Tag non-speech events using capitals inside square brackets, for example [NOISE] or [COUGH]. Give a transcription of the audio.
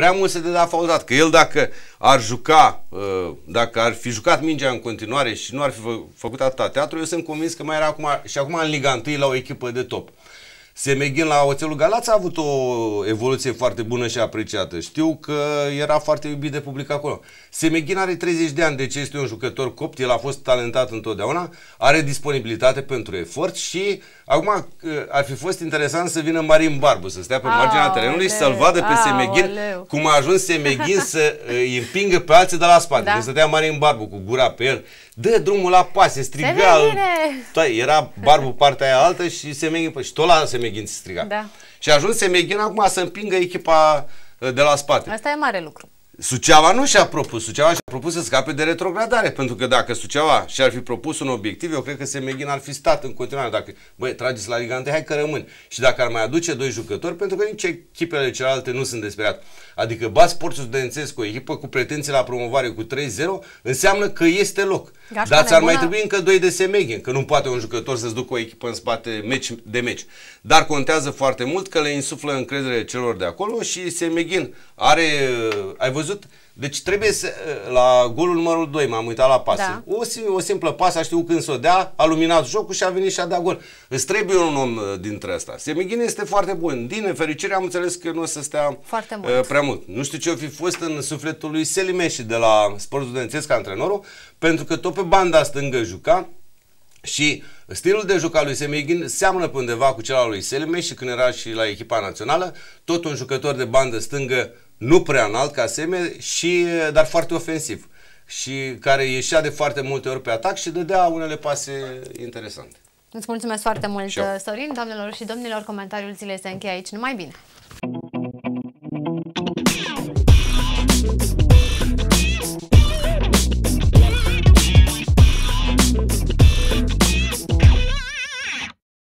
prea mult se dădea faultat, că el dacă ar juca, uh, dacă ar fi jucat mingea în continuare și nu ar fi făcut atâta teatru, eu sunt convins că mai era acum, și acum în Liga 1 la o echipă de top. Semeghin la Oțelul Galați a avut o evoluție foarte bună și apreciată. Știu că era foarte iubit de public acolo. Semeghin are 30 de ani, deci este un jucător copt, el a fost talentat întotdeauna, are disponibilitate pentru efort și acum uh, ar fi fost interesant să vină Marin Barbu, să stea pe a, marginea terenului și să-l vadă pe a, Semeghin, oleu. cum a ajuns Semeghin să îi [LAUGHS] uh, împingă pe alții de la spate. Da. Când stătea Marin Barbu cu gura pe el, dă drumul la pase, striga. Da, era Barbu partea aia altă și Semeghin, păi, și tot la Semeghin Semeghin se striga. Da. Și a ajuns Semeghin acum să împingă echipa ă, de la spate. Asta e mare lucru. Suceava nu și-a propus, Suceava și-a propus să scape de retrogradare, pentru că dacă Suceava și-ar fi propus un obiectiv, eu cred că Semeghin ar fi stat în continuare, dacă, băi, trageți la Liga hai că rămân. Și dacă ar mai aduce doi jucători, pentru că nici echipele celelalte nu sunt desperiate. Adică bați porțul studențesc o echipă cu pretenții la promovare cu 3-0, înseamnă că este loc. Gașca Dar ți-ar mai trebui încă doi de semeghe, că nu poate un jucător să-ți ducă o echipă în spate meci de meci. Dar contează foarte mult că le insuflă încredere celor de acolo și Semeghin are, ai văzut, deci trebuie să, la golul numărul 2 m-am uitat la pasă. Da. O, o simplă pasă, a știut când să o dea, a luminat jocul și a venit și a dat gol. Îți trebuie un om uh, dintre asta. Semighin este foarte bun. Din nefericire am înțeles că nu o să stea foarte uh, mult. Uh, prea mult. Nu știu ce o fi fost în sufletul lui Selimeși de la Sportul Studențesc, antrenorul, pentru că tot pe banda stângă juca, și stilul de joc al lui Semeghin seamănă pe undeva cu cel al lui Selme și când era și la echipa națională, tot un jucător de bandă stângă nu prea înalt ca Seme, și, dar foarte ofensiv și care ieșea de foarte multe ori pe atac și dădea unele pase interesante. Îți mulțumesc foarte mult, uh, Sorin. Doamnelor și domnilor, comentariul zilei se încheie aici. Numai bine!